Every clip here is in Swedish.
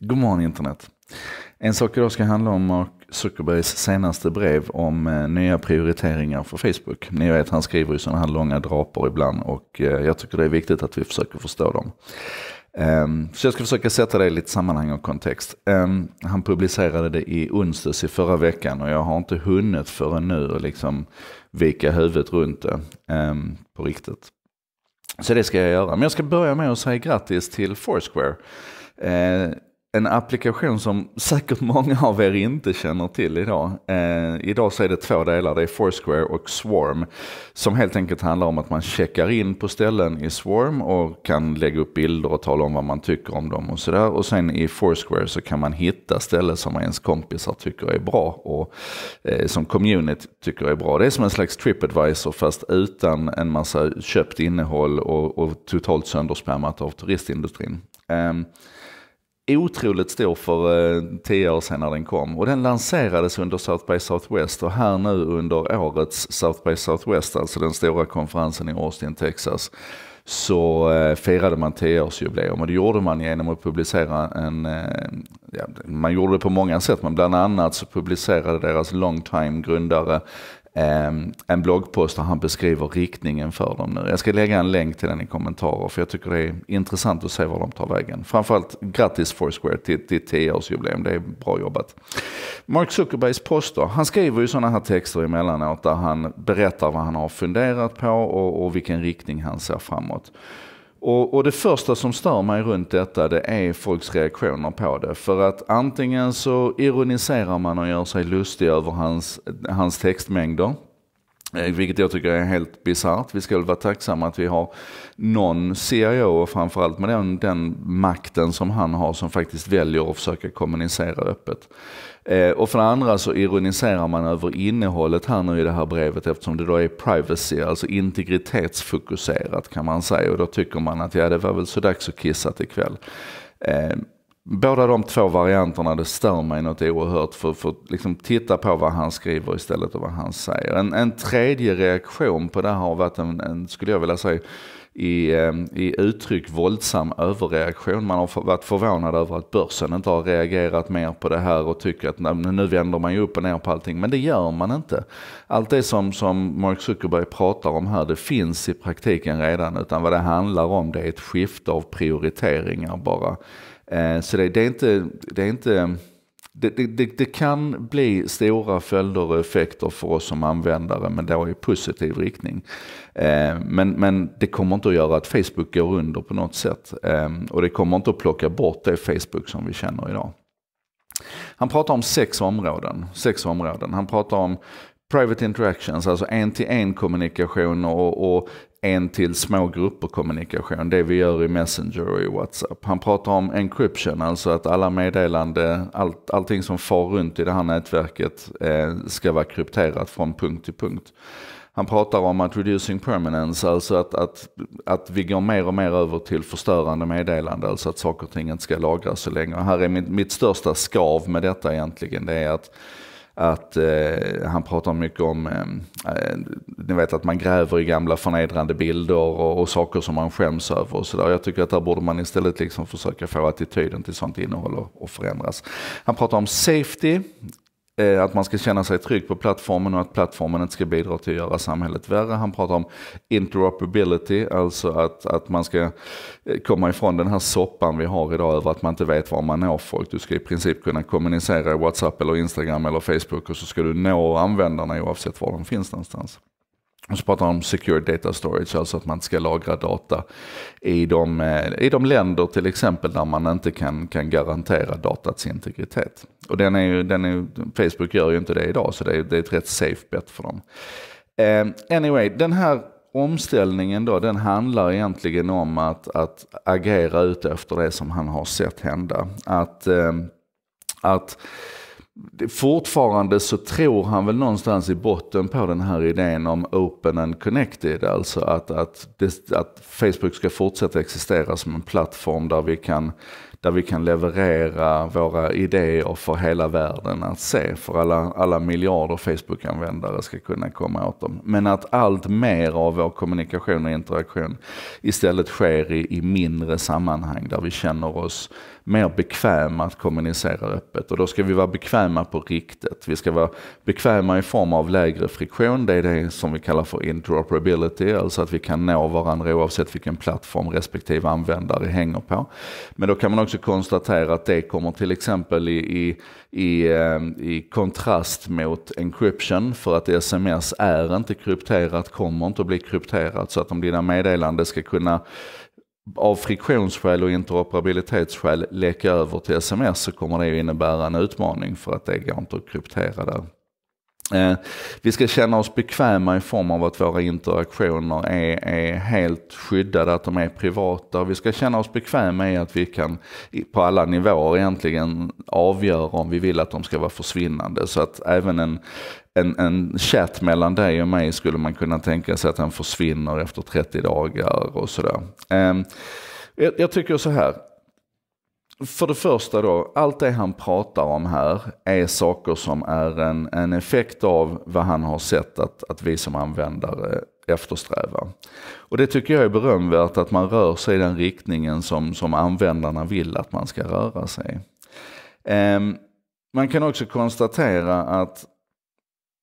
God morgon internet. En sak idag ska handla om Mark Zuckerbergs senaste brev om eh, nya prioriteringar för Facebook. Ni vet, han skriver ju sådana här långa drapor ibland och eh, jag tycker det är viktigt att vi försöker förstå dem. Ehm, så jag ska försöka sätta det i lite sammanhang och kontext. Ehm, han publicerade det i onsdags i förra veckan och jag har inte hunnit förrän nu att liksom vika huvudet runt det ehm, på riktigt. Så det ska jag göra. Men jag ska börja med att säga grattis till Foursquare en applikation som säkert många av er inte känner till idag. Eh, idag så är det två delar, det är Foursquare och Swarm. Som helt enkelt handlar om att man checkar in på ställen i Swarm och kan lägga upp bilder och tala om vad man tycker om dem och sådär. Och sen i Foursquare så kan man hitta ställen som ens kompisar tycker är bra och eh, som community tycker är bra. Det är som en slags tripadvisor fast utan en massa köpt innehåll och, och totalt sönderspammat av turistindustrin. Eh, otroligt stor för eh, tio år sedan när den kom. Och den lanserades under South by Southwest och här nu under årets South by Southwest, alltså den stora konferensen i Austin, Texas, så eh, firade man tioårsjubileum och det gjorde man genom att publicera en, eh, ja, man gjorde det på många sätt, men bland annat så publicerade deras long time grundare Ehm, en bloggpost där han beskriver riktningen för dem nu. Jag ska lägga en länk till den i kommentarer för jag tycker det är intressant att se var de tar vägen. Framförallt grattis Foursquare till ditt 10-årsjubileum, det är bra jobbat. Mark Zuckerbergs poster, han skriver ju sådana här texter emellanåt där han berättar vad han har funderat på och, och vilken riktning han ser framåt. Och, och, det första som stör mig runt detta det är folks reaktioner på det. För att antingen så ironiserar man och gör sig lustig över hans, hans textmängder. Eh, vilket jag tycker är helt bisarrt. Vi ska väl vara tacksamma att vi har någon CIO, e och framförallt med den, den makten som han har, som faktiskt väljer att försöka kommunicera öppet. Eh, och för det andra så ironiserar man över innehållet här nu i det här brevet eftersom det då är privacy, alltså integritetsfokuserat kan man säga. Och då tycker man att ja, det var väl så dags att kissa ikväll. Eh, Båda de två varianterna, det stör mig något oerhört. För, att liksom titta på vad han skriver istället och vad han säger. En, en tredje reaktion på det här har varit en, en skulle jag vilja säga, i, eh, i uttryck våldsam överreaktion. Man har varit förvånad över att börsen inte har reagerat mer på det här och tycker att nu vänder man ju upp och ner på allting. Men det gör man inte. Allt det som, som Mark Zuckerberg pratar om här, det finns i praktiken redan. Utan vad det handlar om det är ett skifte av prioriteringar bara. Eh, så det, det, är inte, det är inte det, det, det, kan bli stora följder och effekter för oss som användare, men då i positiv riktning. Eh, men, men det kommer inte att göra att Facebook går under på något sätt. Eh, och det kommer inte att plocka bort det Facebook som vi känner idag. Han pratar om sex områden. Sex områden. Han pratar om private interactions, alltså en-till-en kommunikation och, och en till små grupper kommunikation, det vi gör i Messenger och i WhatsApp. Han pratar om encryption, alltså att alla meddelande, allt, allting som far runt i det här nätverket eh, ska vara krypterat från punkt till punkt. Han pratar om att reducing permanence, alltså att, att, att vi går mer och mer över till förstörande meddelande, alltså att saker och ting inte ska lagras så länge. Och här är mitt, mitt största skav med detta egentligen, det är att att eh, han pratar mycket om, eh, eh, ni vet att man gräver i gamla förnedrande bilder och, och saker som man skäms över och sådär. Jag tycker att där borde man istället liksom försöka få attityden till sånt innehåll och, och förändras. Han pratar om safety, Eh, att man ska känna sig trygg på plattformen och att plattformen inte ska bidra till att göra samhället värre. Han pratar om interoperability, alltså att, att man ska eh, komma ifrån den här soppan vi har idag över att man inte vet var man når folk. Du ska i princip kunna kommunicera i WhatsApp eller Instagram eller Facebook och så ska du nå användarna oavsett var de finns någonstans. Och så pratar han om secure data storage, alltså att man ska lagra data i de, eh, i de länder till exempel där man inte kan, kan garantera datats integritet. Och den är ju, den är, Facebook gör ju inte det idag, så det är, det är ett rätt safe bet för dem. Eh, anyway, den här omställningen då, den handlar egentligen om att, att agera ut efter det som han har sett hända. Att, eh, att fortfarande så tror han väl någonstans i botten på den här idén om open and connected, alltså att, att, att Facebook ska fortsätta existera som en plattform där vi kan där vi kan leverera våra idéer för hela världen att se. För alla, alla miljarder Facebook-användare ska kunna komma åt dem. Men att allt mer av vår kommunikation och interaktion istället sker i, i mindre sammanhang där vi känner oss mer bekväma att kommunicera öppet. Och då ska vi vara bekväma på riktigt. Vi ska vara bekväma i form av lägre friktion. Det är det som vi kallar för interoperability, alltså att vi kan nå varandra oavsett vilken plattform respektive användare hänger på. Men då kan man också konstatera att det kommer till exempel i, i, i, eh, i kontrast mot encryption, för att sms är inte krypterat, kommer inte att bli krypterat. Så att om dina meddelanden ska kunna av friktionsskäl och interoperabilitetsskäl läcka över till sms så kommer det innebära en utmaning för att det går inte att kryptera där Eh, vi ska känna oss bekväma i form av att våra interaktioner är, är, helt skyddade, att de är privata. Vi ska känna oss bekväma i att vi kan på alla nivåer egentligen avgöra om vi vill att de ska vara försvinnande. Så att även en, en, en chatt mellan dig och mig skulle man kunna tänka sig att den försvinner efter 30 dagar och sådär. Ehm, jag, jag tycker så här, för det första då, allt det han pratar om här är saker som är en, en effekt av vad han har sett att, att vi som användare eftersträvar. Och det tycker jag är berömvärt att man rör sig i den riktningen som, som användarna vill att man ska röra sig. Um, man kan också konstatera att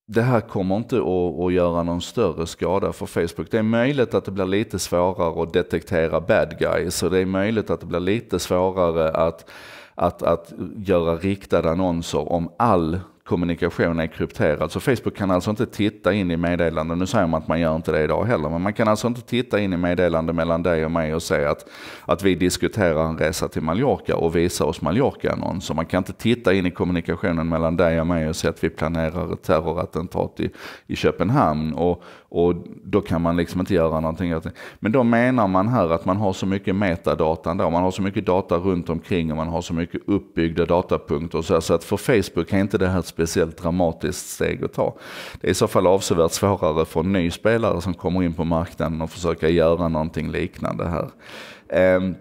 det här kommer inte att, att göra någon större skada för Facebook. Det är möjligt att det blir lite svårare att detektera bad guys och det är möjligt att det blir lite svårare att, att, att göra riktade annonser om all kommunikation är krypterad. Så alltså Facebook kan alltså inte titta in i meddelanden. Nu säger man att man gör inte det idag heller, men man kan alltså inte titta in i meddelanden mellan dig och mig och säga att, att vi diskuterar en resa till Mallorca och visar oss Mallorca-annonser. Man kan inte titta in i kommunikationen mellan dig och mig och säga att vi planerar ett terrorattentat i, i Köpenhamn. Och, och då kan man liksom inte göra någonting. Men då menar man här att man har så mycket metadata ändå. Man har så mycket data runt omkring och man har så mycket uppbyggda datapunkter. Så, så att för Facebook är inte det här speciellt dramatiskt steg att ta. Det är i så fall avsevärt svårare för en ny spelare som kommer in på marknaden och försöka göra någonting liknande här. Ehm,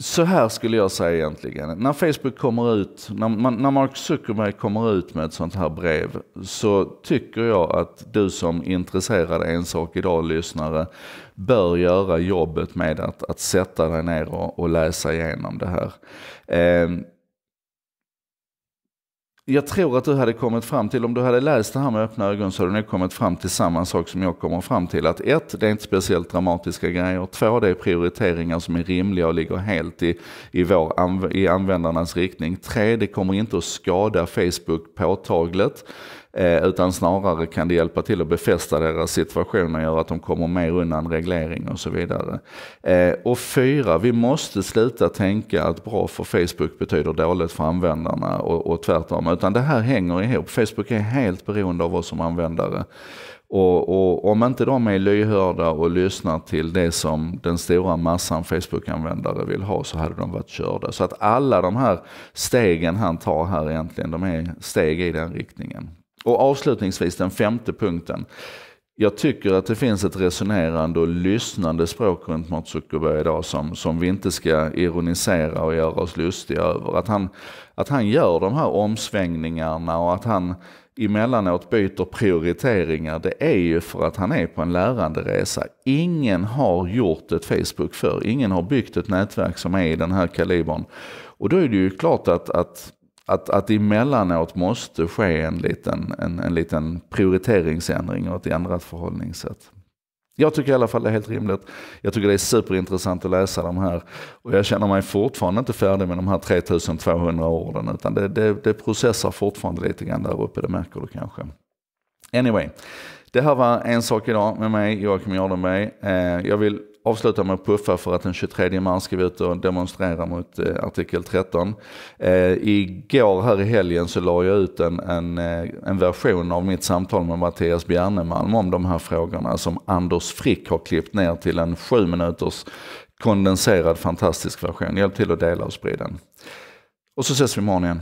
så här skulle jag säga egentligen. När Facebook kommer ut, när, man, när Mark Zuckerberg kommer ut med ett sånt här brev så tycker jag att du som intresserad En sak idag-lyssnare bör göra jobbet med att, att sätta dig ner och, och läsa igenom det här. Eh, jag tror att du hade kommit fram till, om du hade läst det här med öppna ögon, så hade du nog kommit fram till samma sak som jag kommer fram till. Att ett, det är inte speciellt dramatiska grejer. Två, det är prioriteringar som är rimliga och ligger helt i, i, vår, i användarnas riktning. Tre, det kommer inte att skada Facebook påtagligt. Eh, utan snarare kan det hjälpa till att befästa deras situation och göra att de kommer mer undan reglering och så vidare. Eh, och fyra, vi måste sluta tänka att bra för Facebook betyder dåligt för användarna och, och tvärtom. Utan det här hänger ihop. Facebook är helt beroende av oss som användare. Och, och, om inte de är lyhörda och lyssnar till det som den stora massan Facebook-användare vill ha så hade de varit körda. Så att alla de här stegen han tar här egentligen, de är steg i den riktningen. Och avslutningsvis den femte punkten. Jag tycker att det finns ett resonerande och lyssnande språk runt Mark Zuckerberg idag som, som vi inte ska ironisera och göra oss lustiga över. Att han, att han gör de här omsvängningarna och att han emellanåt byter prioriteringar, det är ju för att han är på en läranderesa. Ingen har gjort ett Facebook för, ingen har byggt ett nätverk som är i den här kalibern. Och då är det ju klart att, att att, att emellanåt måste ske en liten, en, en liten prioriteringsändring och ett ändrat förhållningssätt. Jag tycker i alla fall det är helt rimligt. Jag tycker det är superintressant att läsa de här. Och jag känner mig fortfarande inte färdig med de här 3200 orden. Utan det, det, det processar fortfarande lite grann där uppe, det märker du kanske. Anyway, det här var En sak idag med mig, Joakim Jardenberg. Eh, jag vill avsluta med att puffa för att den 23 mars ska vi ut och demonstrera mot eh, artikel 13. Eh, igår här i helgen så la jag ut en, en, eh, en version av mitt samtal med Mattias Bjernemalm om de här frågorna som Anders Frick har klippt ner till en sju minuters kondenserad fantastisk version. Hjälp till att dela och sprida den. Och så ses vi imorgon igen.